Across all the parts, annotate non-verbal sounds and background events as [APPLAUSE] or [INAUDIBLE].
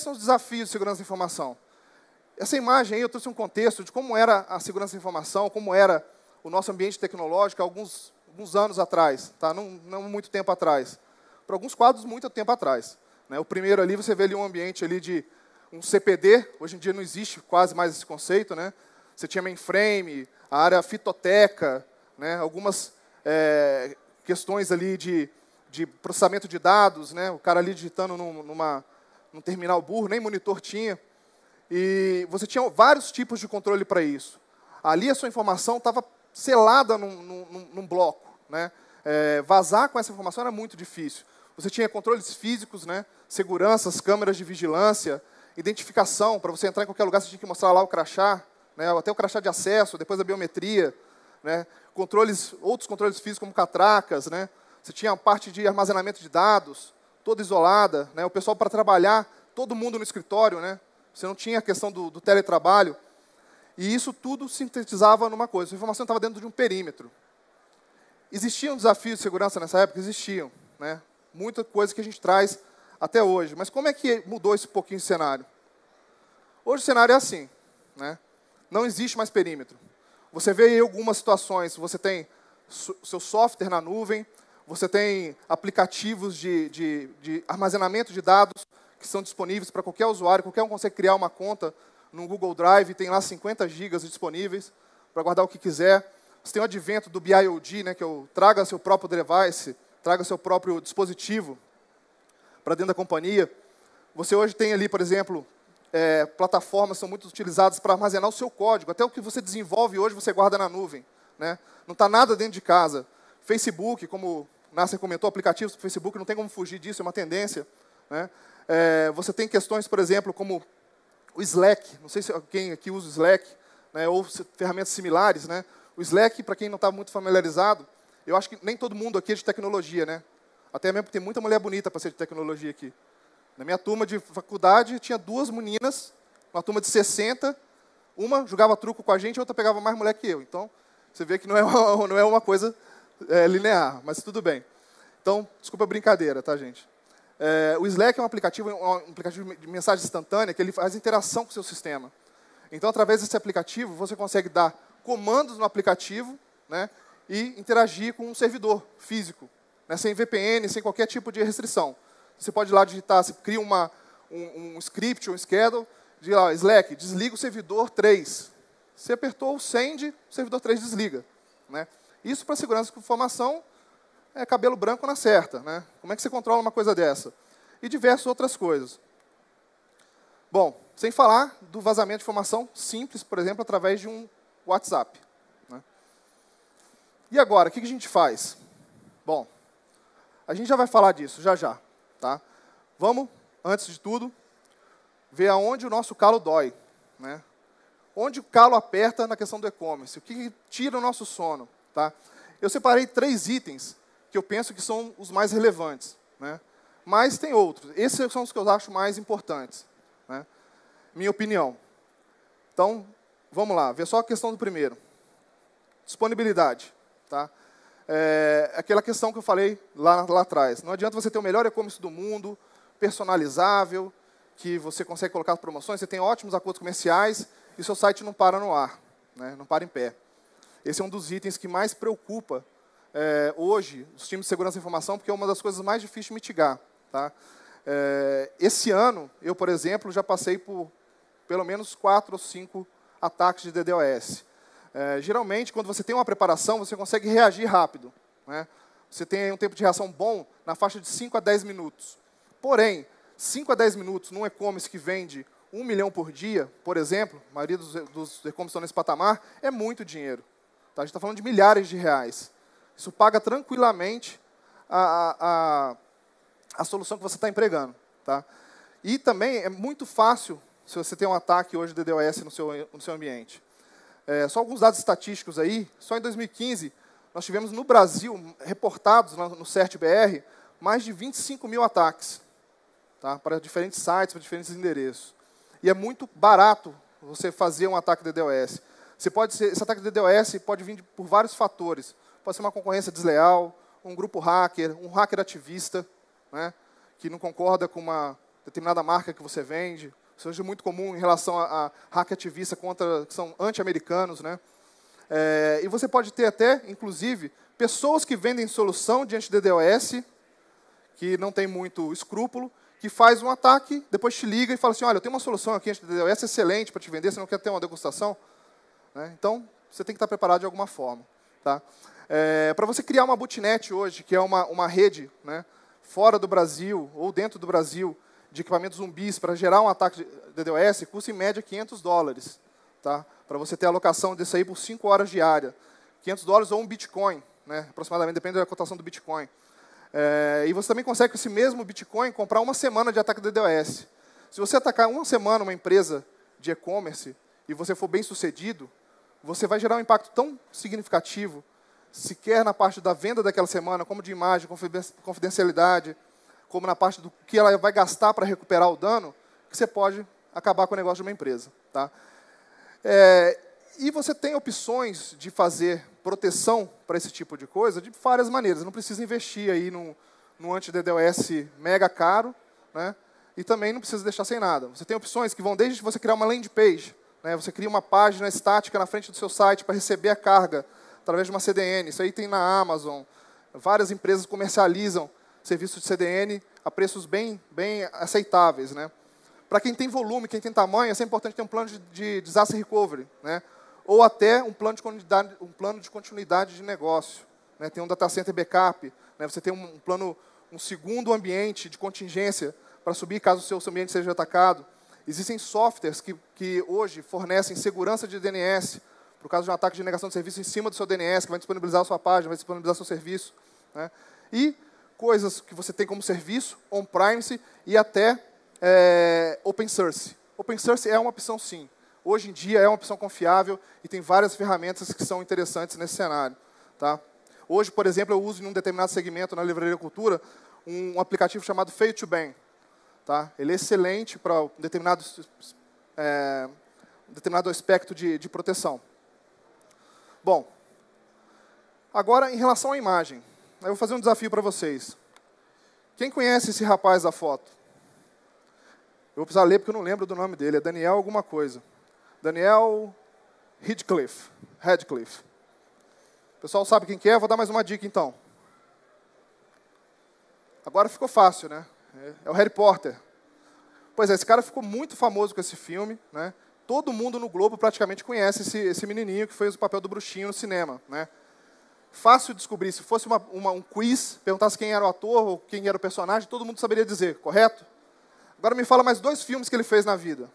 quais são os desafios de segurança da informação? Essa imagem aí, eu trouxe um contexto de como era a segurança da informação, como era o nosso ambiente tecnológico alguns, alguns anos atrás, tá? não, não muito tempo atrás. Para alguns quadros, muito tempo atrás. Né? O primeiro ali, você vê ali um ambiente ali de um CPD, hoje em dia não existe quase mais esse conceito. Né? Você tinha mainframe, a área fitoteca, né? algumas é, questões ali de, de processamento de dados, né? o cara ali digitando num, numa um terminal burro, nem monitor tinha. E você tinha vários tipos de controle para isso. Ali a sua informação estava selada num, num, num, bloco. Né? É, vazar com essa informação era muito difícil. Você tinha controles físicos, né? seguranças, câmeras de vigilância, identificação. Para você entrar em qualquer lugar, você tinha que mostrar lá o crachá, né? até o crachá de acesso, depois a biometria. Né? Controles, outros controles físicos, como catracas. Né? Você tinha a parte de armazenamento de dados toda isolada, né? o pessoal para trabalhar, todo mundo no escritório, né? você não tinha a questão do, do teletrabalho. E isso tudo sintetizava numa coisa: a informação estava dentro de um perímetro. Existiam desafios de segurança nessa época? Existiam. Né? Muita coisa que a gente traz até hoje. Mas como é que mudou esse pouquinho de cenário? Hoje o cenário é assim. Né? Não existe mais perímetro. Você vê aí algumas situações, você tem seu software na nuvem, você tem aplicativos de, de, de armazenamento de dados que são disponíveis para qualquer usuário, qualquer um consegue criar uma conta no Google Drive, tem lá 50 gigas disponíveis para guardar o que quiser. Você tem o advento do BIOD, né, que é o traga seu próprio device, traga seu próprio dispositivo para dentro da companhia. Você hoje tem ali, por exemplo, é, plataformas são muito utilizadas para armazenar o seu código. Até o que você desenvolve hoje, você guarda na nuvem. Né? Não está nada dentro de casa. Facebook, como Nasser comentou, aplicativos do Facebook, não tem como fugir disso, é uma tendência. Né? É, você tem questões, por exemplo, como o Slack, não sei se alguém aqui usa o Slack, né, ou ferramentas similares. Né? O Slack, para quem não está muito familiarizado, eu acho que nem todo mundo aqui é de tecnologia, né? Até mesmo tem muita mulher bonita para ser de tecnologia aqui. Na minha turma de faculdade, tinha duas meninas, uma turma de 60, uma jogava truco com a gente, a outra pegava mais mulher que eu. Então, você vê que não é [LAUGHS] uma, não é uma coisa é, linear, mas tudo bem. Então, desculpa a brincadeira, tá, gente? É, o Slack é um aplicativo, é um aplicativo de mensagem instantânea que ele faz interação com o seu sistema. Então, através desse aplicativo, você consegue dar comandos no aplicativo né, e interagir com um servidor físico, né, sem VPN, sem qualquer tipo de restrição. Você pode ir lá digitar, você cria uma, um, um script, um schedule, de lá, Slack, desliga o servidor 3. Você apertou o send, o servidor 3 desliga. Né? Isso para segurança de informação é cabelo branco na certa. Né? Como é que você controla uma coisa dessa? E diversas outras coisas. Bom, sem falar do vazamento de informação simples, por exemplo, através de um WhatsApp. Né? E agora, o que a gente faz? Bom, a gente já vai falar disso, já já. Tá? Vamos, antes de tudo, ver aonde o nosso calo dói. Né? Onde o calo aperta na questão do e-commerce? O que tira o nosso sono? Tá? Eu separei três itens que eu penso que são os mais relevantes. Né? Mas tem outros. Esses são os que eu acho mais importantes. Né? Minha opinião. Então, vamos lá. Vê só a questão do primeiro. Disponibilidade. Tá? É aquela questão que eu falei lá, lá atrás. Não adianta você ter o melhor e-commerce do mundo, personalizável, que você consegue colocar promoções, você tem ótimos acordos comerciais e seu site não para no ar, né? não para em pé. Esse é um dos itens que mais preocupa é, hoje os times de segurança da informação, porque é uma das coisas mais difíceis de mitigar. Tá? É, esse ano, eu, por exemplo, já passei por pelo menos quatro ou cinco ataques de DDoS. É, geralmente, quando você tem uma preparação, você consegue reagir rápido. Né? Você tem um tempo de reação bom na faixa de 5 a 10 minutos. Porém, 5 a 10 minutos num e-commerce que vende 1 milhão por dia, por exemplo, a maioria dos, dos e-commerce estão nesse patamar, é muito dinheiro. Tá? A gente está falando de milhares de reais. Isso paga tranquilamente a, a, a, solução que você está empregando. Tá? E também é muito fácil se você tem um ataque hoje de DDoS no seu, no seu ambiente. É, só alguns dados estatísticos aí. Só em 2015, nós tivemos no Brasil, reportados no, no CERT-BR, mais de 25 mil ataques tá? para diferentes sites, para diferentes endereços. E é muito barato você fazer um ataque de DDoS. Você pode ser, esse ataque de DDoS pode vir de, por vários fatores. Pode ser uma concorrência desleal, um grupo hacker, um hacker ativista, né, que não concorda com uma determinada marca que você vende. Isso hoje é muito comum em relação a, a hacker ativista contra, que são anti-americanos. Né? É, e você pode ter até, inclusive, pessoas que vendem solução diante de DDoS, que não tem muito escrúpulo, que faz um ataque, depois te liga e fala assim, olha, eu tenho uma solução aqui de ddos excelente para te vender, você não quer ter uma degustação? Né? Então, você tem que estar preparado de alguma forma. Tá? É, Para você criar uma bootnet hoje, que é uma, uma rede né, fora do Brasil ou dentro do Brasil, de equipamentos zumbis para gerar um ataque de DDoS custa em média 500 dólares, tá? Para você ter a alocação disso aí por 5 horas diária. 500 dólares ou um Bitcoin, né? Aproximadamente, depende da cotação do Bitcoin. É, e você também consegue com esse mesmo Bitcoin comprar uma semana de ataque de DDoS. Se você atacar uma semana uma empresa de e-commerce e você for bem sucedido, você vai gerar um impacto tão significativo, sequer na parte da venda daquela semana, como de imagem, confidencialidade, como na parte do que ela vai gastar para recuperar o dano, que você pode acabar com o negócio de uma empresa. Tá? É, e você tem opções de fazer proteção para esse tipo de coisa de várias maneiras. Não precisa investir aí num, num anti-DDoS mega caro, né? e também não precisa deixar sem nada. Você tem opções que vão desde você criar uma landing page, né? Você cria uma página estática na frente do seu site para receber a carga através de uma CDN. Isso aí tem na Amazon. Várias empresas comercializam serviços de CDN a preços bem, bem aceitáveis. Né? Para quem tem volume, quem tem tamanho, é sempre importante ter um plano de, de disaster recovery, né? ou até um plano de continuidade, um plano de, continuidade de negócio. Né? Tem um data center backup, né? você tem um, um plano, um segundo ambiente de contingência para subir caso o seu ambiente seja atacado. Existem softwares que, que hoje fornecem segurança de DNS, por causa de um ataque de negação de serviço em cima do seu DNS, que vai disponibilizar a sua página, vai disponibilizar seu serviço. Né? E coisas que você tem como serviço, on-premise e até é, open source. Open source é uma opção sim. Hoje em dia é uma opção confiável e tem várias ferramentas que são interessantes nesse cenário. Tá? Hoje, por exemplo, eu uso em um determinado segmento na Livraria Cultura um aplicativo chamado Fail to Bank, Tá? Ele é excelente para um determinado, é, um determinado aspecto de, de proteção. Bom, agora em relação à imagem. Eu vou fazer um desafio para vocês. Quem conhece esse rapaz da foto? Eu vou precisar ler porque eu não lembro do nome dele. É Daniel alguma coisa. Daniel Radcliffe. O pessoal sabe quem que é? Vou dar mais uma dica então. Agora ficou fácil, né? É, é o Harry Potter. Pois é, esse cara ficou muito famoso com esse filme, né? Todo mundo no Globo praticamente conhece esse, esse menininho que fez o papel do bruxinho no cinema, né? Fácil descobrir, se fosse uma, uma, um quiz, perguntasse quem era o ator ou quem era o personagem, todo mundo saberia dizer, correto? Agora me fala mais dois filmes que ele fez na vida.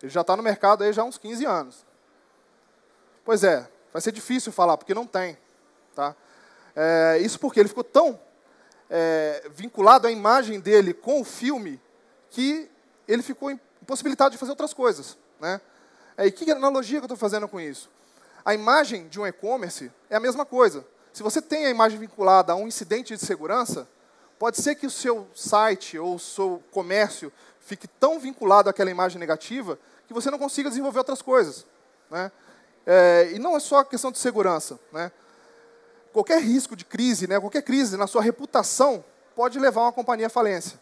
Ele já está no mercado aí já há uns 15 anos. Pois é, vai ser difícil falar, porque não tem. Tá? É, isso porque ele ficou tão é, vinculado à imagem dele com o filme que ele ficou impossibilitado de fazer outras coisas. Né? É, e que analogia que eu estou fazendo com isso? A imagem de um e-commerce é a mesma coisa. Se você tem a imagem vinculada a um incidente de segurança, pode ser que o seu site ou o seu comércio fique tão vinculado àquela imagem negativa que você não consiga desenvolver outras coisas. Né? É, e não é só questão de segurança. Né? qualquer risco de crise, né, qualquer crise na sua reputação pode levar uma companhia à falência.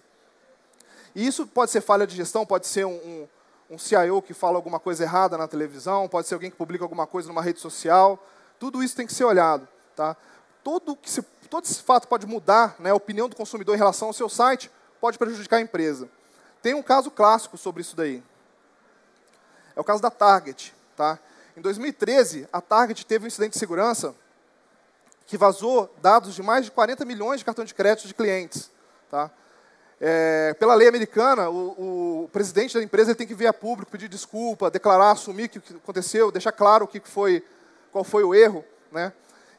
E isso pode ser falha de gestão, pode ser um, um, um CIO que fala alguma coisa errada na televisão, pode ser alguém que publica alguma coisa numa rede social. Tudo isso tem que ser olhado. Tá? Todo, que se, todo esse fato pode mudar né, a opinião do consumidor em relação ao seu site, pode prejudicar a empresa. Tem um caso clássico sobre isso daí. É o caso da Target. Tá? Em 2013, a Target teve um incidente de segurança que vazou dados de mais de 40 milhões de cartões de crédito de clientes. Tá? É, pela lei americana, o, o presidente da empresa tem que vir a público, pedir desculpa, declarar, assumir o que aconteceu, deixar claro o que foi, qual foi o erro. Né?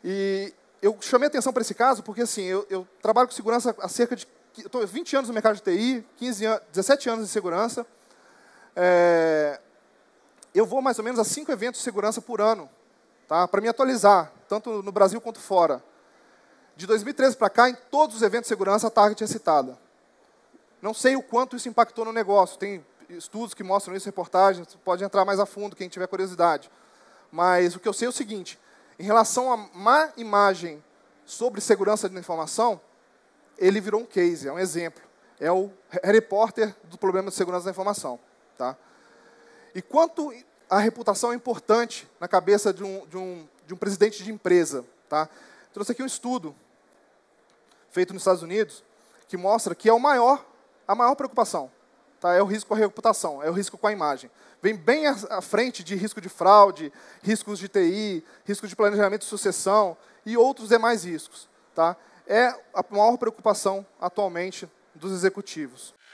E eu chamei atenção para esse caso porque assim, eu, eu trabalho com segurança há cerca de tô 20 anos no mercado de TI, 15 anos, 17 anos em segurança. É, eu vou mais ou menos a cinco eventos de segurança por ano tá? para me atualizar, tanto no Brasil quanto fora. De 2013 para cá, em todos os eventos de segurança, a Target é citada. Não sei o quanto isso impactou no negócio. Tem estudos que mostram isso, reportagens, pode entrar mais a fundo, quem tiver curiosidade. Mas o que eu sei é o seguinte, em relação à má imagem sobre segurança de informação, ele virou um case, é um exemplo. É o repórter do problema de segurança da informação. Tá? E quanto a reputação é importante na cabeça de um, de um, de um presidente de empresa. Tá? Trouxe aqui um estudo feito nos Estados Unidos que mostra que é o maior, a maior preocupação. Tá? É o risco com a reputação, é o risco com a imagem. Vem bem à frente de risco de fraude, riscos de TI, risco de planejamento de sucessão e outros demais riscos. Tá? É a maior preocupação atualmente dos executivos.